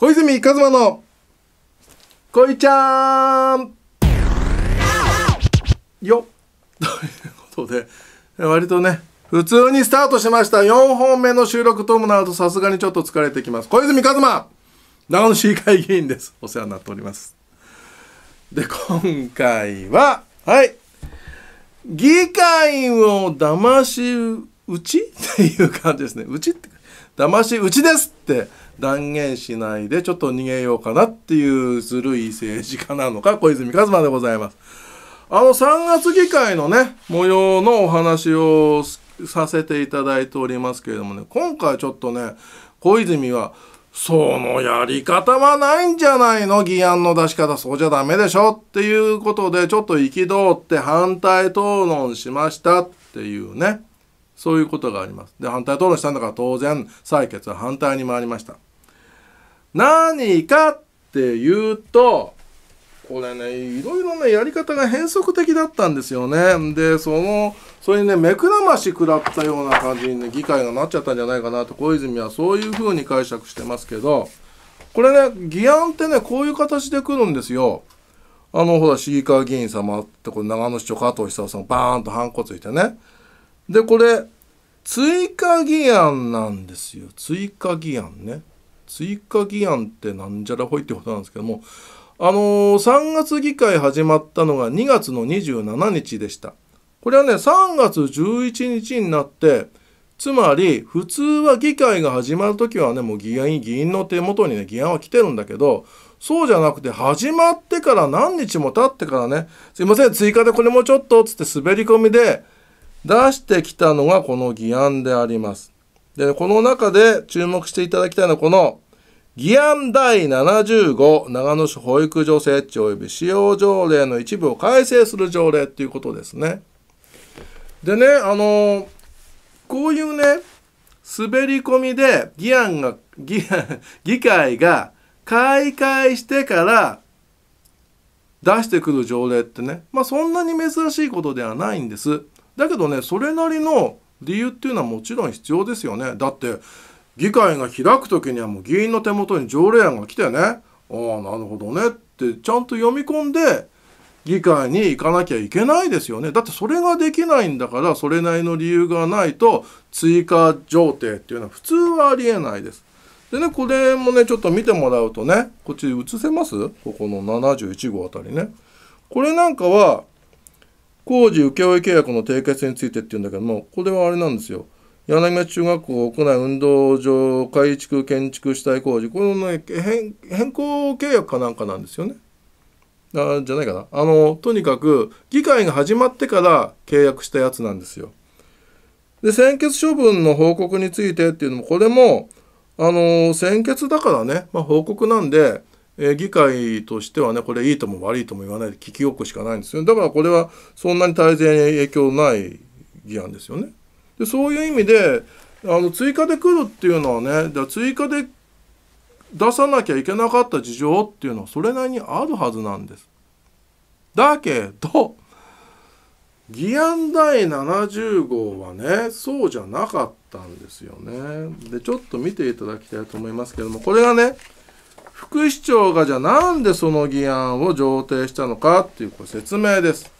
小泉一馬のこいちゃんよ ということで割とね普通にスタートしました4本目の収録トもなるとさすがにちょっと疲れてきます小泉一馬長野市議会議員ですお世話になっておりますで今回ははい議会を騙し討ち っていう感じですね。うちって、騙し討ちですって断言しないでちょっと逃げようかなっていうずるい政治家なのか小泉一馬でございます。あの3月議会のね模様のお話をさせていただいておりますけれどもね今回ちょっとね小泉はそのやり方はないんじゃないの議案の出し方そうじゃダメでしょっていうことでちょっと憤って反対討論しましたっていうねそういうことがあります。で反対討論したんだから当然採決は反対に回りました。何かっていうと、これね、いろいろね、やり方が変則的だったんですよね。で、その、それにね、目くらまし食らったような感じにね、議会がなっちゃったんじゃないかなと、小泉はそういうふうに解釈してますけど、これね、議案ってね、こういう形で来るんですよ。あの、ほら、市議会議員様って、これ、長野市長加藤久夫さん、バーンとハンコついてね。で、これ、追加議案なんですよ。追加議案ね。追加議案ってなんじゃらほいってことなんですけども、あのー、3月議会始まったのが2月の27日でした。これはね、3月11日になって、つまり、普通は議会が始まるときはね、もう議員、議員の手元にね、議案は来てるんだけど、そうじゃなくて、始まってから何日も経ってからね、すいません、追加でこれもちょっと、つって滑り込みで出してきたのがこの議案であります。で、この中で注目していただきたいのは、この、議案第75長野市保育所設置及び使用条例の一部を改正する条例っていうことですね。でね、あのこういうね、滑り込みで議案が、議議会が開会してから出してくる条例ってね、まあそんなに珍しいことではないんです。だけどね、それなりの理由っていうのはもちろん必要ですよねだって議会が開く時にはもう議員の手元に条例案が来てねああなるほどねってちゃんと読み込んで議会に行かなきゃいけないですよねだってそれができないんだからそれなりの理由がないと追加条定っていうのは普通はありえないです。でねこれもねちょっと見てもらうとねこっち映せますここの71号あたりね。これなんかは工事請負契約の締結についてっていうんだけども、これはあれなんですよ。柳町中学校屋内運動場改築建築主体工事、このね、変更契約かなんかなんですよね。あじゃないかな。あの、とにかく、議会が始まってから契約したやつなんですよ。で、先決処分の報告についてっていうのも、これも、あの、先決だからね、まあ、報告なんで、え議会としてはねこれいいとも悪いとも言わないで聞きよくしかないんですよだからこれはそんなに大勢に影響ない議案ですよね。でそういう意味であの追加で来るっていうのはねだ追加で出さなきゃいけなかった事情っていうのはそれなりにあるはずなんです。だけど議案第70号はねそうじゃなかったんですよね。でちょっと見ていただきたいと思いますけどもこれがね副市長がじゃあなんでその議案を上呈したのかっていうこれ説明です。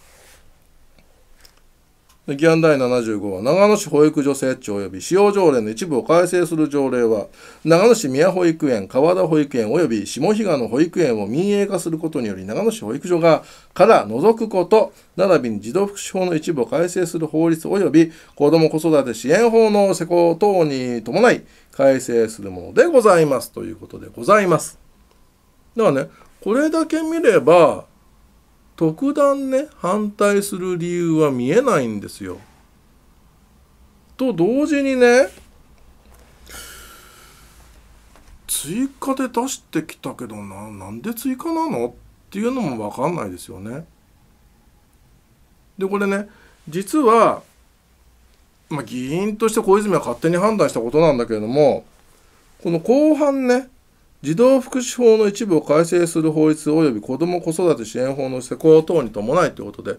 議案第75は長野市保育所設置及び使用条例の一部を改正する条例は長野市宮保育園川田保育園及び下比嘉の保育園を民営化することにより長野市保育所がから除くこと並びに児童福祉法の一部を改正する法律及び子ども子育て支援法の施行等に伴い改正するものでございますということでございます。だからねこれだけ見れば特段ね反対する理由は見えないんですよ。と同時にね追加で出してきたけどななんで追加なのっていうのも分かんないですよね。でこれね実は、まあ、議員として小泉は勝手に判断したことなんだけれどもこの後半ね児童福祉法の一部を改正する法律及び子ども子育て支援法の施行等に伴いということで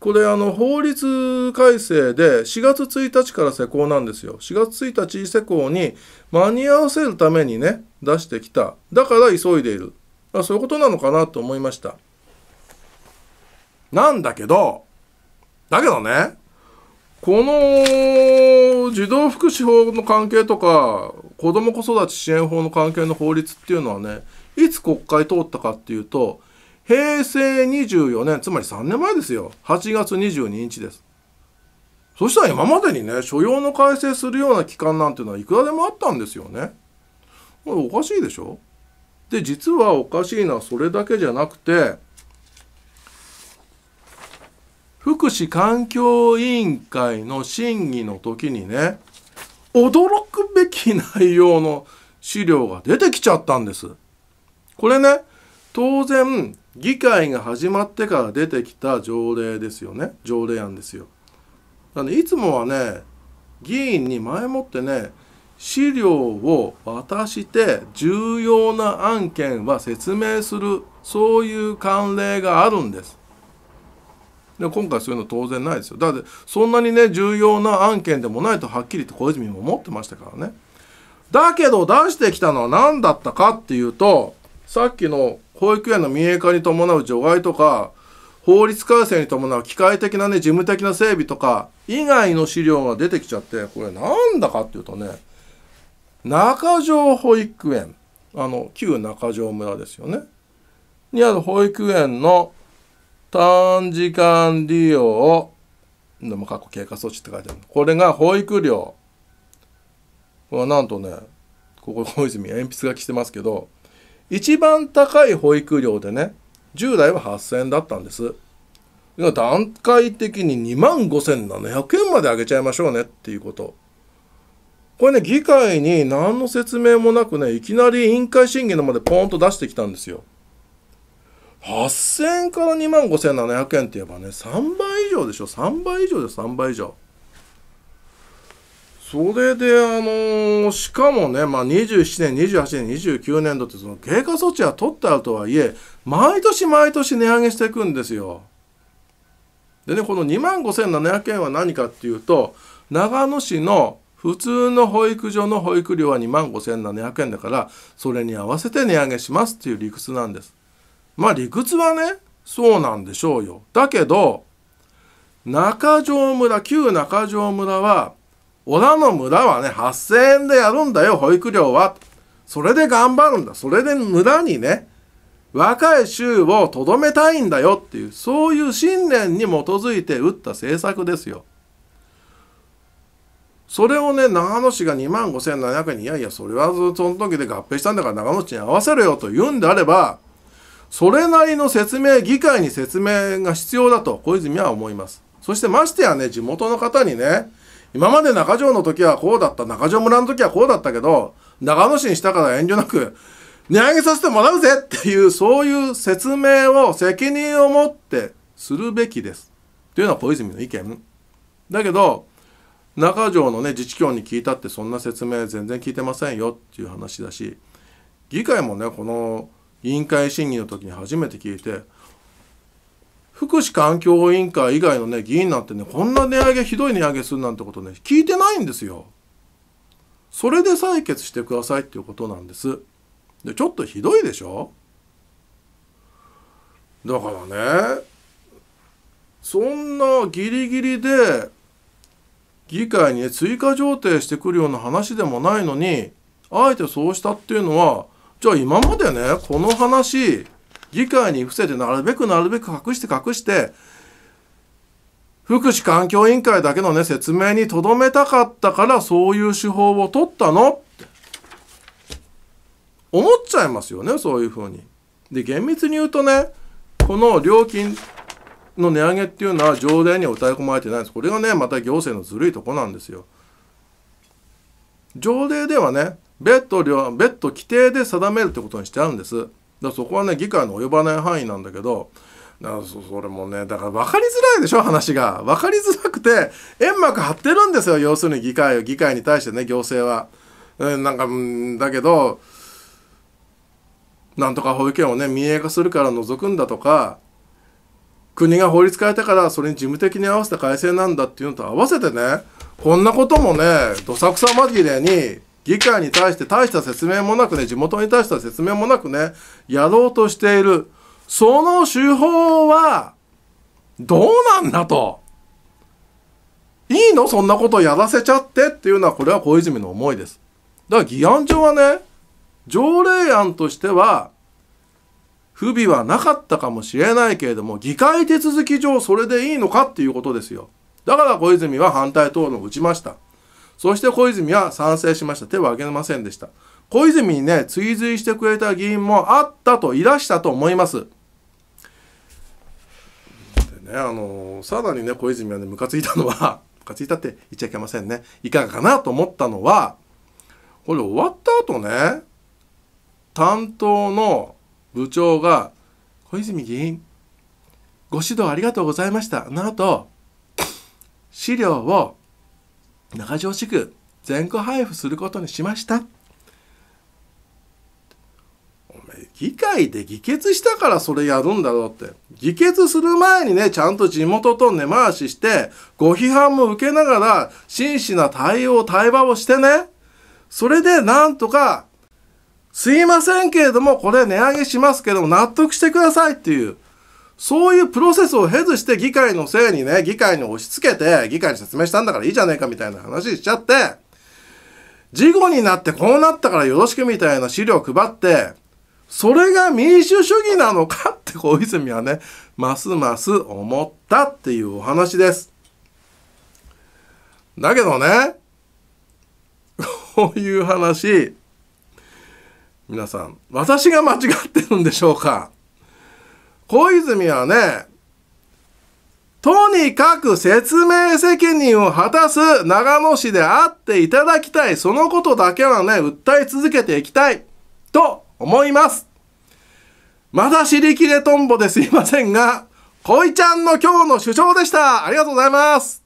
これあの法律改正で4月1日から施行なんですよ4月1日施行に間に合わせるためにね出してきただから急いでいるあそういうことなのかなと思いましたなんだけどだけどねこの児童福祉法の関係とか子ども子育て支援法の関係の法律っていうのはねいつ国会通ったかっていうと平成24年つまり3年前ですよ8月22日ですそしたら今までにね所要の改正するような期間なんていうのはいくらでもあったんですよねこれおかしいでしょで実はおかしいのはそれだけじゃなくて福祉環境委員会の審議の時にね驚くべき内容の資料が出てきちゃったんです。これね、当然、議会が始まってから出てきた条例ですよね。条例案ですよ。なんで、いつもはね、議員に前もってね、資料を渡して重要な案件は説明する、そういう慣例があるんです。で今回そういうの当然ないですよだってそんなにね重要な案件でもないとはっきりと小泉も思ってましたからねだけど出してきたのは何だったかっていうとさっきの保育園の民営化に伴う除外とか法律改正に伴う機械的なね事務的な整備とか以外の資料が出てきちゃってこれなんだかっていうとね中条保育園あの旧中条村ですよねにある保育園の短時間利用のも過去経過措置って書いてあるこれが保育料これはなんとねここ小泉鉛筆書きしてますけど一番高い保育料でね従来は8,000円だったんです段階的に2万5,700円まで上げちゃいましょうねっていうことこれね議会に何の説明もなくねいきなり委員会審議のまでポーンと出してきたんですよ8000から2万5700円って言えばね3倍以上でしょ3倍以上で3倍以上それであのー、しかもね、まあ、27年28年29年度ってその経過措置は取ってあるとはいえ毎年毎年値上げしていくんですよでねこの2万5700円は何かっていうと長野市の普通の保育所の保育料は2万5700円だからそれに合わせて値上げしますっていう理屈なんですまあ理屈はねそうなんでしょうよ。だけど中条村旧中条村は小田の村はね8,000円でやるんだよ保育料は。それで頑張るんだそれで村にね若い衆をとどめたいんだよっていうそういう信念に基づいて打った政策ですよ。それをね長野市が2万5,700円にいやいやそれはその時で合併したんだから長野市に合わせろよと言うんであればそれなりの説明、議会に説明が必要だと、小泉は思います。そしてましてやね、地元の方にね、今まで中条の時はこうだった、中条村の時はこうだったけど、長野市にしたから遠慮なく、値上げさせてもらうぜっていう、そういう説明を責任を持ってするべきです。というのは小泉の意見。だけど、中条のね、自治協に聞いたってそんな説明全然聞いてませんよっていう話だし、議会もね、この委員会審議の時に初めて聞いて福祉環境委員会以外のね議員なんてねこんな値上げひどい値上げするなんてことね聞いてないんですよ。それで採決してくださいっていうことなんです。でちょっとひどいでしょだからねそんなギリギリで議会に、ね、追加上程してくるような話でもないのにあえてそうしたっていうのはじゃあ今までねこの話議会に伏せてなるべくなるべく隠して隠して福祉環境委員会だけのね説明にとどめたかったからそういう手法を取ったのって思っちゃいますよねそういうふうに。で厳密に言うとねこの料金の値上げっていうのは条例には歌い込まれてないんですこれがねまた行政のずるいとこなんですよ。条例ではね別途量別途規定で定めるってことにしてあるんですだからそこはね議会の及ばない範囲なんだけどだからそれもねだから分かりづらいでしょ話が分かりづらくて煙幕張ってるんですよ要するに議会を議会に対してね行政は、えなんかだけどなんとか保育園をね民営化するから除くんだとか国が法律変えたからそれに事務的に合わせた改正なんだっていうのと合わせてねこんなこともねどさくさまぎれに議会に対して大した説明もなくね、地元に対しては説明もなくね、やろうとしている。その手法は、どうなんだと。いいのそんなことやらせちゃってっていうのは、これは小泉の思いです。だから議案上はね、条例案としては、不備はなかったかもしれないけれども、議会手続き上それでいいのかっていうことですよ。だから小泉は反対討論を打ちました。そして小泉は賛成しました。手を挙げませんでした。小泉にね、追随してくれた議員もあったといらしたと思います。でね、あの、さらにね、小泉はね、ムカついたのは、ムカついたって言っちゃいけませんね。いかがかなと思ったのは、これ終わった後ね、担当の部長が、小泉議員、ご指導ありがとうございました。あの後、資料を中条地区全国配布することにしましたおえ議会で議決したからそれやるんだろうって議決する前にねちゃんと地元と根回ししてご批判も受けながら真摯な対応対話をしてねそれでなんとかすいませんけれどもこれ値上げしますけども納得してくださいっていうそういうプロセスを経ずして議会のせいにね、議会に押し付けて、議会に説明したんだからいいじゃねえかみたいな話しちゃって、事後になってこうなったからよろしくみたいな資料を配って、それが民主主義なのかって小泉はね、ますます思ったっていうお話です。だけどね、こういう話、皆さん、私が間違ってるんでしょうか小泉はね、とにかく説明責任を果たす長野市であっていただきたい。そのことだけはね、訴え続けていきたい。と思います。まだ知りきれとんぼですいませんが、恋ちゃんの今日の主張でした。ありがとうございます。